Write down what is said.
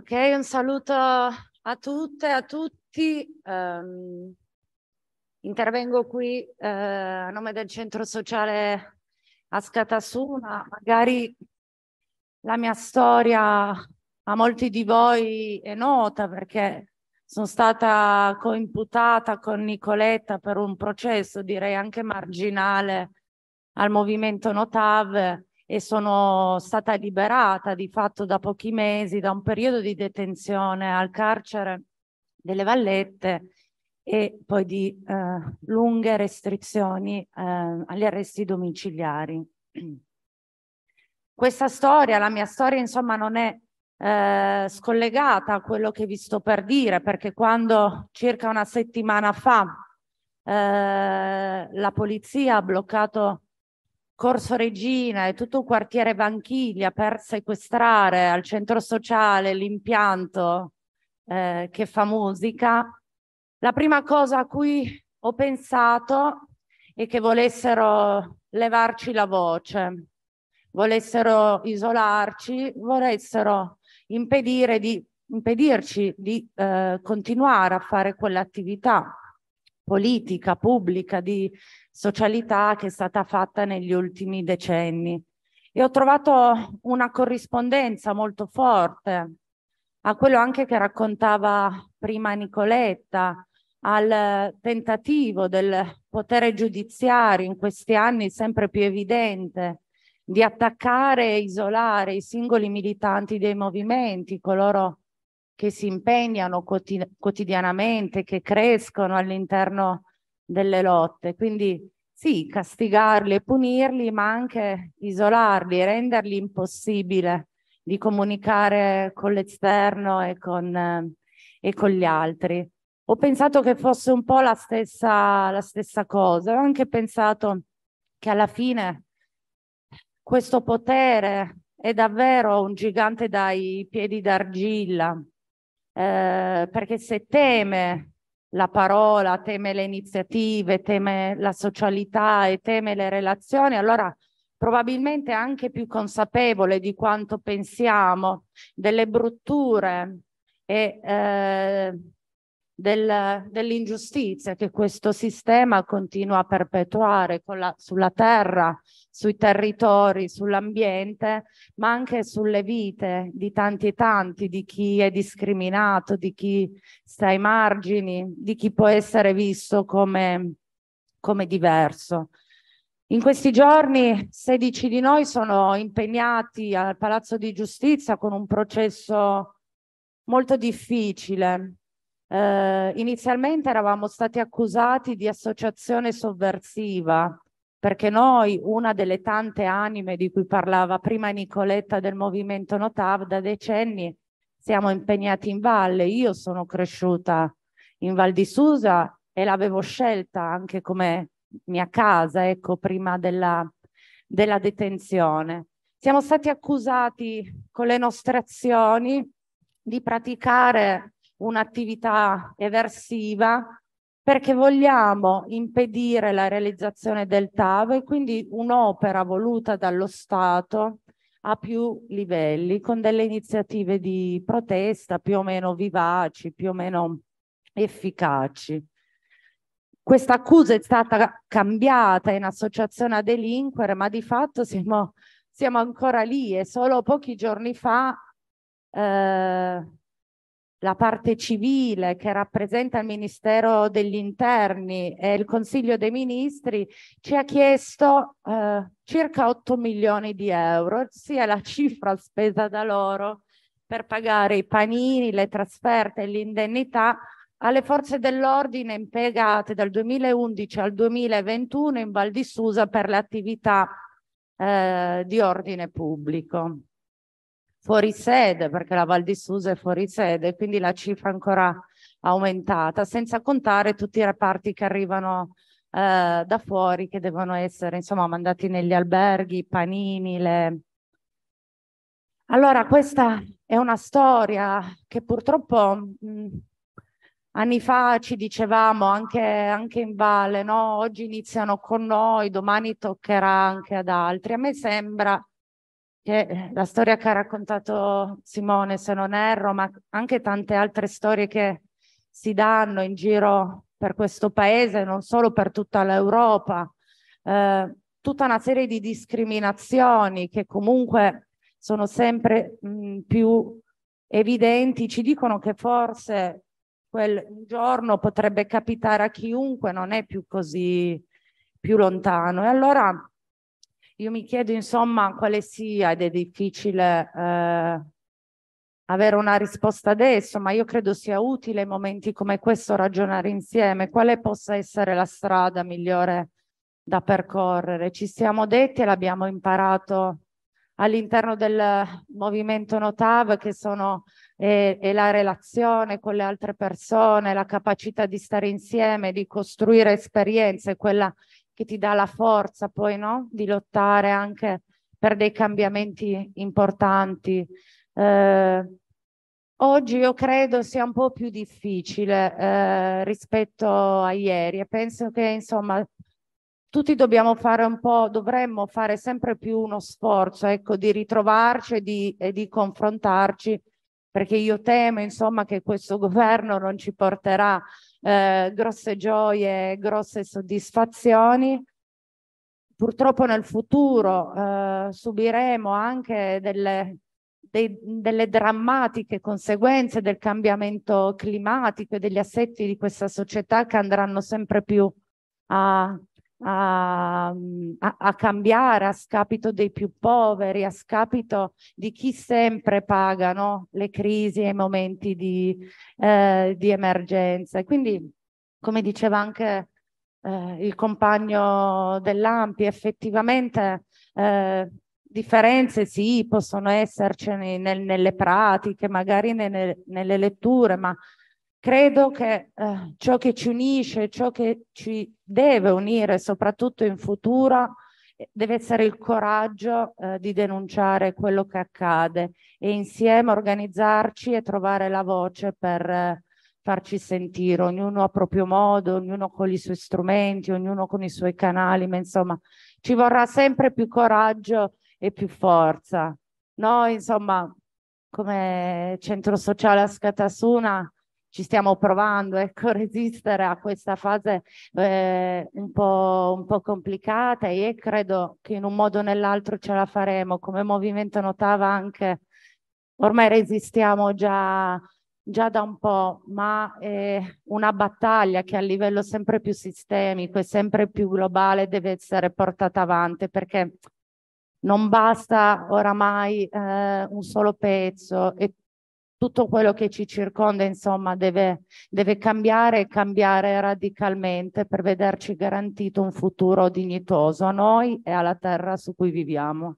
Ok, un saluto a tutte e a tutti. Um, intervengo qui eh, a nome del centro sociale Ascatasuna. Magari la mia storia a molti di voi è nota perché sono stata coimputata con Nicoletta per un processo, direi anche marginale, al movimento Notave e sono stata liberata di fatto da pochi mesi da un periodo di detenzione al carcere delle Vallette e poi di eh, lunghe restrizioni eh, agli arresti domiciliari. Questa storia, la mia storia, insomma, non è eh, scollegata a quello che vi sto per dire, perché quando circa una settimana fa eh, la polizia ha bloccato Corso Regina e tutto il quartiere Vanchiglia per sequestrare al centro sociale l'impianto eh, che fa musica, la prima cosa a cui ho pensato è che volessero levarci la voce, volessero isolarci, volessero impedire di, impedirci di eh, continuare a fare quell'attività politica pubblica di socialità che è stata fatta negli ultimi decenni. E ho trovato una corrispondenza molto forte a quello anche che raccontava prima Nicoletta, al tentativo del potere giudiziario in questi anni sempre più evidente di attaccare e isolare i singoli militanti dei movimenti, coloro che che si impegnano quotidianamente, che crescono all'interno delle lotte. Quindi sì, castigarli e punirli, ma anche isolarli, renderli impossibile di comunicare con l'esterno e, eh, e con, gli altri. Ho pensato che fosse un po' la stessa, la stessa cosa, ho anche pensato che alla fine questo potere è davvero un gigante dai piedi d'argilla eh, perché se teme la parola, teme le iniziative, teme la socialità e teme le relazioni, allora probabilmente anche più consapevole di quanto pensiamo delle brutture e eh, del, dell'ingiustizia che questo sistema continua a perpetuare la, sulla terra, sui territori, sull'ambiente, ma anche sulle vite di tanti e tanti, di chi è discriminato, di chi sta ai margini, di chi può essere visto come, come diverso. In questi giorni 16 di noi sono impegnati al Palazzo di Giustizia con un processo molto difficile eh, inizialmente eravamo stati accusati di associazione sovversiva perché noi, una delle tante anime di cui parlava prima Nicoletta del movimento Notav, da decenni siamo impegnati in valle. Io sono cresciuta in Val di Susa e l'avevo scelta anche come mia casa, ecco, prima della, della detenzione. Siamo stati accusati con le nostre azioni di praticare un'attività eversiva perché vogliamo impedire la realizzazione del TAV e quindi un'opera voluta dallo Stato a più livelli, con delle iniziative di protesta più o meno vivaci, più o meno efficaci. Questa accusa è stata cambiata in associazione a delinquere, ma di fatto siamo, siamo ancora lì e solo pochi giorni fa eh, la parte civile che rappresenta il Ministero degli Interni e il Consiglio dei Ministri ci ha chiesto eh, circa 8 milioni di euro, sia la cifra spesa da loro per pagare i panini, le trasferte e l'indennità alle forze dell'ordine impiegate dal 2011 al 2021 in Val di Susa per le attività eh, di ordine pubblico fuori sede, perché la Val di Susa è fuori sede, quindi la cifra è ancora aumentata, senza contare tutti i reparti che arrivano eh, da fuori, che devono essere insomma mandati negli alberghi, panini, le... Allora questa è una storia che purtroppo mh, mm, anni fa ci dicevamo anche, anche in Valle, no? oggi iniziano con noi, domani toccherà anche ad altri. A me sembra che la storia che ha raccontato Simone, se non erro, ma anche tante altre storie che si danno in giro per questo paese, non solo per tutta l'Europa, eh, tutta una serie di discriminazioni che comunque sono sempre mh, mm, più evidenti, ci dicono che forse quel giorno potrebbe capitare a chiunque, non è più così più lontano. E allora io mi chiedo insomma quale sia ed è difficile eh, avere una risposta adesso, ma io credo sia utile in momenti come questo ragionare insieme quale possa essere la strada migliore da percorrere. Ci siamo detti e l'abbiamo imparato all'interno del movimento Notav che sono eh, è la relazione con le altre persone, la capacità di stare insieme, di costruire esperienze, quella che ti dà la forza poi no? di lottare anche per dei cambiamenti importanti. Eh, oggi io credo sia un po' più difficile eh, rispetto a ieri e penso che insomma tutti dobbiamo fare un po', dovremmo fare sempre più uno sforzo ecco, di ritrovarci e di, e di confrontarci perché io temo insomma che questo governo non ci porterà eh, grosse gioie, grosse soddisfazioni. Purtroppo nel futuro eh, subiremo anche delle, dei, delle drammatiche conseguenze del cambiamento climatico e degli assetti di questa società che andranno sempre più a Mm, a, a, cambiare a scapito dei più poveri, a scapito di chi sempre paga no? le crisi e i momenti di, eh, di emergenza. E quindi, come diceva anche eh, il compagno dell'Ampi, effettivamente eh, differenze sì, possono esserci nel, nelle pratiche, magari nelle, nelle letture, ma Credo che eh, ciò che ci unisce, ciò che ci deve unire soprattutto in futuro, eh, deve essere il coraggio eh, di denunciare quello che accade e insieme organizzarci e trovare la voce per eh, farci sentire, ognuno a proprio modo, ognuno con i suoi strumenti, ognuno con i suoi canali, ma insomma ci vorrà sempre più coraggio e più forza. Noi insomma come centro sociale a Ascatasuna ci stiamo provando ecco, a resistere a questa fase eh, un, po', un, po', complicata e credo che in un modo o nell'altro ce la faremo. Come Movimento Notava anche, ormai resistiamo già, già da un po', ma è eh, una battaglia che a livello sempre più sistemico e sempre più globale deve essere portata avanti perché non basta oramai eh, un solo pezzo, è tutto quello che ci circonda, insomma, deve, deve cambiare e cambiare radicalmente per vederci garantito un futuro dignitoso a noi e alla terra su cui viviamo.